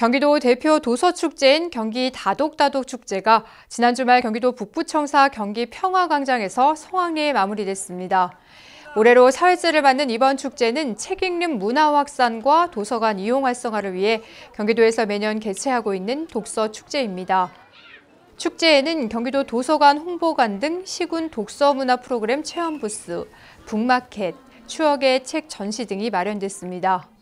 경기도 대표 도서축제인 경기 다독다독축제가 지난 주말 경기도 북부청사 경기 평화광장에서 성황리에 마무리됐습니다. 올해로 사회제를 맞는 이번 축제는 책 읽는 문화 확산과 도서관 이용 활성화를 위해 경기도에서 매년 개최하고 있는 독서축제입니다. 축제에는 경기도 도서관 홍보관 등 시군 독서문화 프로그램 체험 부스, 북마켓, 추억의 책 전시 등이 마련됐습니다.